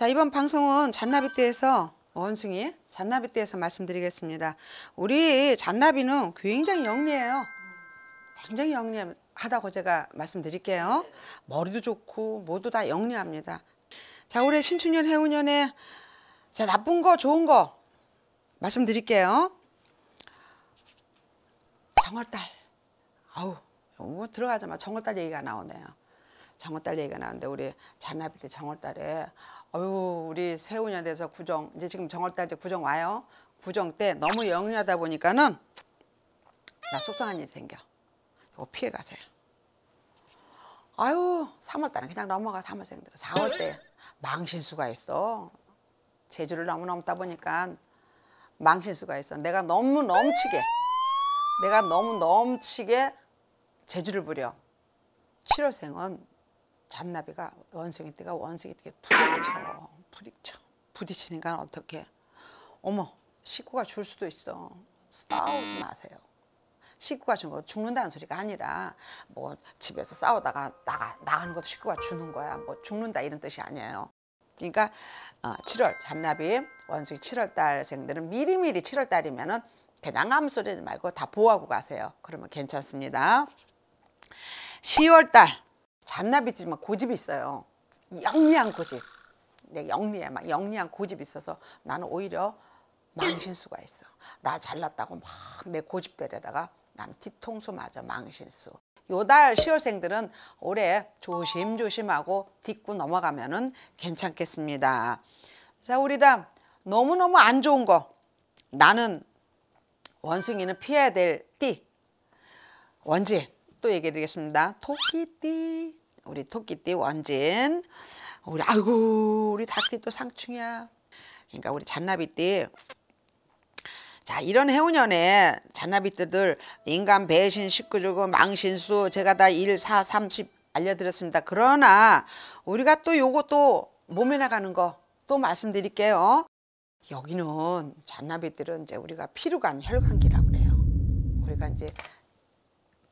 자 이번 방송은 잔나비때에서 원숭이 잔나비때에서 말씀드리겠습니다. 우리 잔나비는 굉장히 영리해요. 굉장히 영리하다고 제가 말씀드릴게요. 머리도 좋고 모두 다 영리합니다. 자 올해 신축년 해운년에 자 나쁜 거 좋은 거 말씀드릴게요. 정월달 아우 뭐 들어가자마자 정월달 얘기가 나오네요. 정월달 얘기가 나는데 우리 잔나비 때 정월달에 어유 우리 세훈이야 돼서 구정 이제 지금 정월달 이제 구정 와요. 구정 때 너무 영리하다 보니까는 나 속상한 일이 생겨. 이거 피해 가세요. 아유 3월달은 그냥 넘어가 3월생들 4월때 망신수가 있어. 제주를 너무 넘다 보니까 망신수가 있어. 내가 너무 넘치게 내가 너무 넘치게 재주를 부려. 7월생은 잔나비가 원숭이 띠가 원숭이 띠에 부딪혀 부딪혀 부딪히니까 어떻게 어머 식구가 줄 수도 있어 싸우지 마세요 식구가 준거 죽는다는 소리가 아니라 뭐 집에서 싸우다가 나가 나가는 것도 식구가 주는 거야 뭐 죽는다 이런 뜻이 아니에요 그러니까 어, 7월 잔나비 원숭이 7월달생들은 미리미리 7월달이면은 그냥 아무 소리 말고 다 보호하고 가세요 그러면 괜찮습니다 10월달 잔나비지만 고집이 있어요. 영리한 고집. 내 네, 영리해 막 영리한 고집이 있어서 나는 오히려 망신수가 있어. 나 잘났다고 막 내 고집대려다가 나는 뒤통수 맞아 망신수. 요달 10월생들은 올해 조심조심하고 딛고 넘어가면은 괜찮겠습니다. 자, 우리다 너무너무 안 좋은 거. 나는 원숭이는 피해야 될 띠. 원지. 또 얘기해 드리겠습니다. 토끼띠. 우리 토끼띠 원진. 우리 아이고 우리 닭띠 또 상충이야. 그러니까 우리 잔나비띠 자 이런 해운년에 잔나비띠들 인간 배신 식구주고 망신수 제가 다 일 사 삼십 알려드렸습니다. 그러나 우리가 또요것도 몸에 나가는 거 또 말씀드릴게요. 여기는 잔나비들은 이제 우리가 피로관 혈관기라고 그래요. 우리가 이제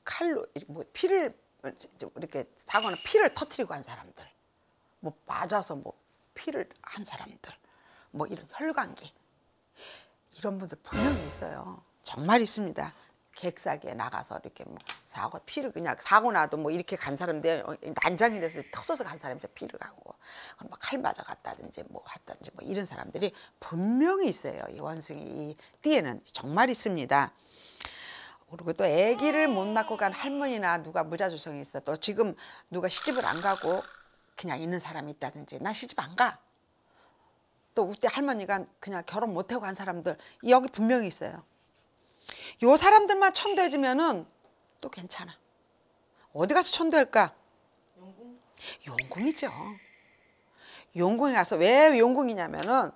칼로 뭐 피를 뭐 이렇게 사고는 피를 터트리고 한 사람들 뭐 맞아서 뭐 피를 한 사람들 뭐 이런 혈관계 이런 분들 분명히 있어요 정말 있습니다 객사기에 나가서 이렇게 뭐 사고 피를 그냥 사고 나도 뭐 이렇게 간 사람들 어, 난장이 돼서 터져서 간 사람들 피를 하고 그럼 막칼 맞아 갔다든지 뭐왔다든지뭐 이런 사람들이 분명히 있어요 이 원숭이 이 띠에는 정말 있습니다 그리고 또 아기를 못 낳고 간 할머니나 누가 무자조성이 있어 또 지금 누가 시집을 안 가고 그냥 있는 사람이 있다든지 나 시집 안 가. 또 우때 할머니가 그냥 결혼 못하고 간 사람들 여기 분명히 있어요. 요 사람들만 천대지면은 또 괜찮아. 어디 가서 천대할까? 용궁. 용궁이죠. 용궁에 가서 왜 용궁이냐면은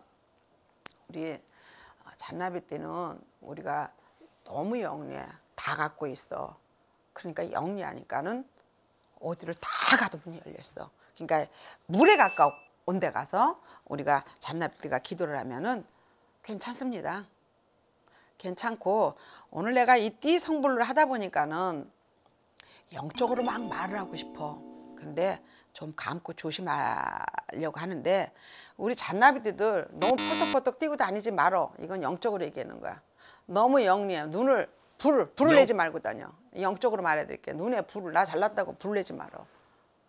우리 잔나비 때는 우리가 너무 영리해. 다 갖고 있어. 그러니까 영리하니까는 어디를 다 가도 문이 열렸어. 그러니까 물에 가까운 데 가서 우리가 잔나비가 기도를 하면은 괜찮습니다. 괜찮고 오늘 내가 이 띠 성불을 하다 보니까는 영적으로 막 말을 하고 싶어. 근데 좀 감고 조심하려고 하는데 우리 잔나비들 너무 퍼떡퍼떡 뛰고 다니지 말어. 이건 영적으로 얘기하는 거야. 너무 영리해. 눈을 불, 불을 내지 말고 다녀. 영적으로 말해야 될게 눈에 불을 나 잘났다고 불 내지 말어.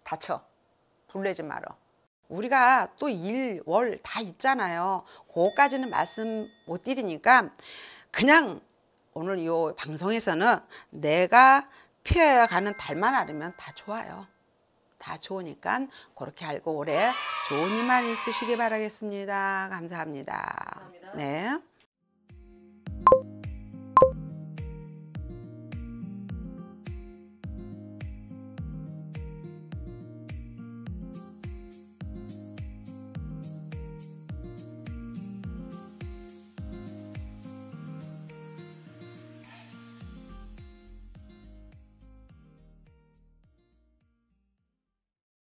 다쳐. 불 내지 말어. 우리가 또 일, 월 다 있잖아요. 그거까지는 말씀 못 드리니까 그냥 오늘 이 방송에서는 내가 피해가는 달만 알으면 다 좋아요. 다 좋으니까 그렇게 알고 올해 좋은 일만 있으시기 바라겠습니다 감사합니다. 감사합니다. 네.